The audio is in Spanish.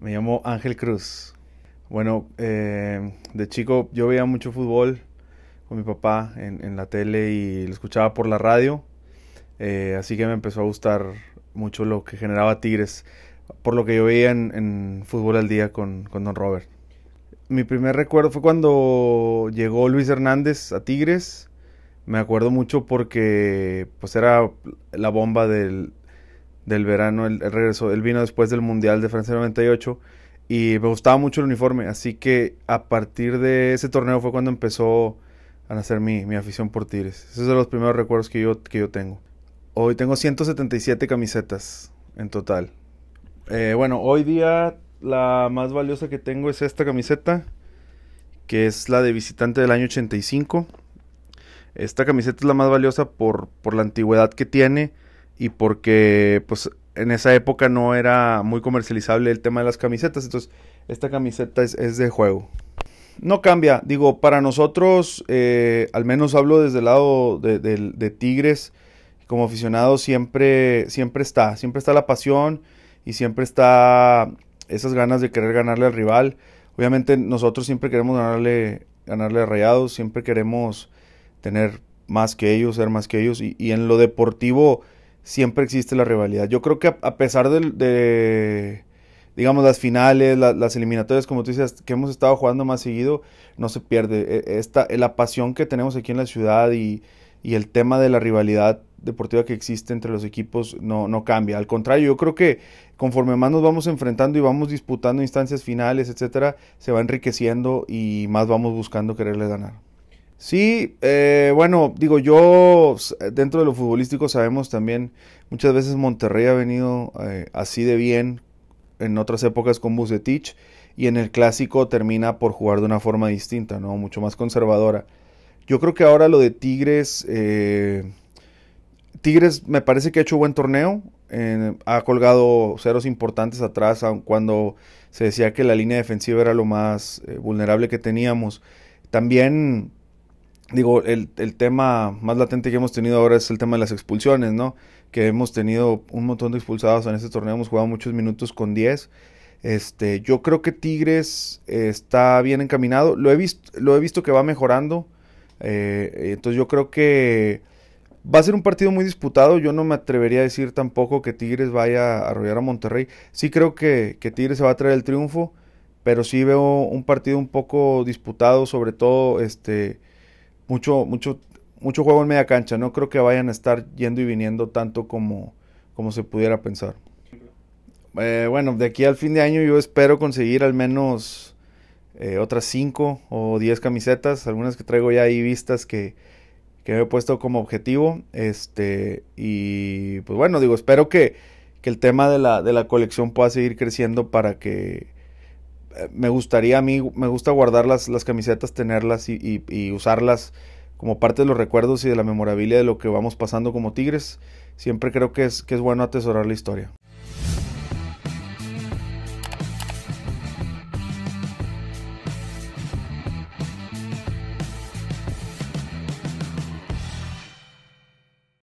Me llamo Ángel Cruz. Bueno, eh, de chico yo veía mucho fútbol con mi papá en, la tele y lo escuchaba por la radio. Eh, así que me empezó a gustar mucho lo que generaba Tigres, por lo que yo veía en, Fútbol al Día con, con Don Robert. Mi primer recuerdo fue cuando llegó Luis Hernández a Tigres. Me acuerdo mucho porque pues era la bomba del, del verano, el regreso, regresó, él vino después del Mundial de Francia 98 y me gustaba mucho el uniforme, así que a partir de ese torneo fue cuando empezó a nacer mi, afición por Tigres. Esos son los primeros recuerdos que yo, que yo tengo. Hoy tengo 177 camisetas en total. Eh, bueno, hoy día la más valiosa que tengo es esta camiseta, que es la de visitante del año 85. Esta camiseta es la más valiosa por, por la antigüedad que tiene y porque pues en esa época no era muy comercializable el tema de las camisetas, entonces esta camiseta es, de juego. No cambia, digo, para nosotros, eh, al menos hablo desde el lado de, Tigres, como aficionado siempre, siempre está, siempre está la pasión y siempre está esas ganas de querer ganarle al rival. Obviamente nosotros siempre queremos ganarle, ganarle a Rayados, siempre queremos tener más que ellos, ser más que ellos y en lo deportivo siempre existe la rivalidad. Yo creo que a, pesar de, digamos, las finales, las eliminatorias, como tú dices, que hemos estado jugando más seguido, no se pierde. E, esta, la pasión que tenemos aquí en la ciudad y, el tema de la rivalidad deportiva que existe entre los equipos no, no, cambia. Al contrario, yo creo que conforme más nos vamos enfrentando y vamos disputando instancias finales, etcétera, se va enriqueciendo y más vamos buscando quererle ganar. Sí, eh, bueno, digo, yo dentro de lo futbolístico sabemos también, muchas veces Monterrey ha venido eh, así de bien en otras épocas con Bucetich y en el clásico termina por jugar de una forma distinta, ¿no? Mucho más conservadora. Yo creo que ahora lo de Tigres, eh, Tigres me parece que ha hecho buen torneo, ha colgado ceros importantes atrás, cuando se decía que la línea defensiva era lo más vulnerable que teníamos. También digo, el, tema más latente que hemos tenido ahora es el tema de las expulsiones, ¿no? Que hemos tenido un montón de expulsados en este torneo, hemos jugado muchos minutos con 10. Este, yo creo que Tigres eh, está bien encaminado, lo he, visto, lo he visto que va mejorando, eh, entonces yo creo que va a ser un partido muy disputado, yo no me atrevería a decir tampoco que Tigres vaya a arrollar a Monterrey, sí creo que, que Tigres se va a traer el triunfo, pero sí veo un partido un poco disputado, sobre todo este, mucho, mucho, juego en media cancha. No creo que vayan a estar yendo y viniendo tanto como, como se pudiera pensar. Eh, bueno, de aquí al fin de año yo espero conseguir al menos eh, otras 5 o 10 camisetas, algunas que traigo ya ahí vistas que, me he puesto como objetivo. Este, y pues bueno, digo, espero que, que el tema de la, de la colección pueda seguir creciendo para que eh, me gustaría a mí, me gusta guardar las, las camisetas, tenerlas y, usarlas como parte de los recuerdos y de la memorabilia de lo que vamos pasando como Tigres. Siempre creo que es, que es bueno atesorar la historia.